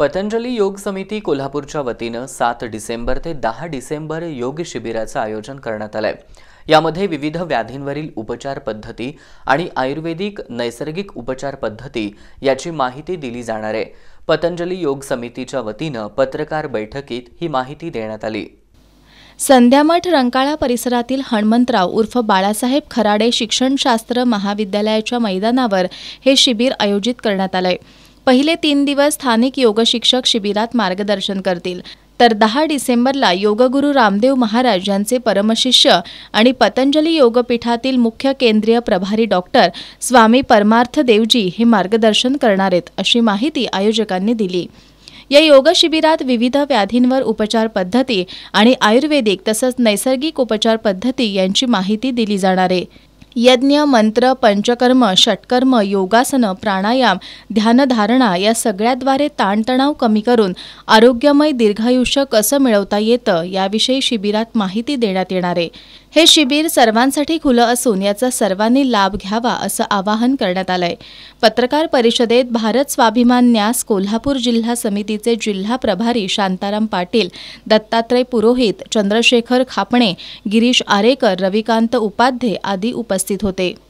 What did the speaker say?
पतंजली योग समिती कोल्हापूरच्या वतीनं सात डिसेंबर ते दहा डिसेंबर योग शिबिराचं आयोजन करण्यात आलं यामध्ये विविध व्याधींवरील उपचार पद्धती आणि आयुर्वेदिक नैसर्गिक उपचार पद्धती याची माहिती दिली जाणार आहे पतंजली योग समितीच्या वतीनं पत्रकार बैठकीत ही माहिती देण्यात आली संध्यामठ रंकाळा परिसरातील हणमंतराव उर्फ बाळासाहेब खराडे शिक्षणशास्त्र महाविद्यालयाच्या मैदानावर हे शिबिर आयोजित करण्यात आलं पहिले तीन दिवस स्थानिक योग शिक्षक शिबिरात मार्गदर्शन करतील तर दहा डिसेंबरला योगगुरू रामदेव महाराज यांचे परमशिष्य आणि पतंजली योगपीठातील मुख्य केंद्रीय प्रभारी डॉक्टर स्वामी परमार्थ देवजी हे मार्गदर्शन करणार आहेत अशी माहिती आयोजकांनी दिली या योग शिबिरात विविध व्याधींवर उपचार पद्धती आणि आयुर्वेदिक तसंच नैसर्गिक उपचार पद्धती यांची माहिती दिली जाणार आहे यज्ञ मंत्र पंचकर्म षटकर्म योगासनं प्राणायाम ध्यानधारणा या सगळ्याद्वारे ताणतणाव कमी करून आरोग्यमय दीर्घायुष्य कसं मिळवता येतं याविषयी शिबिरात माहिती देण्यात येणार आहे हे शिबिर सर्वांसाठी खुलं असून याचा सर्वांनी लाभ घ्यावा असं आवाहन करण्यात आलंय पत्रकार परिषदेत भारत स्वाभिमान न्यास कोल्हापूर जिल्हा समितीचे जिल्हा प्रभारी शांताराम पाटील दत्तात्रय पुरोहित चंद्रशेखर खापणे गिरीश आरेकर रविकांत उपाध्ये आदी उपस्थित उपस्थित होते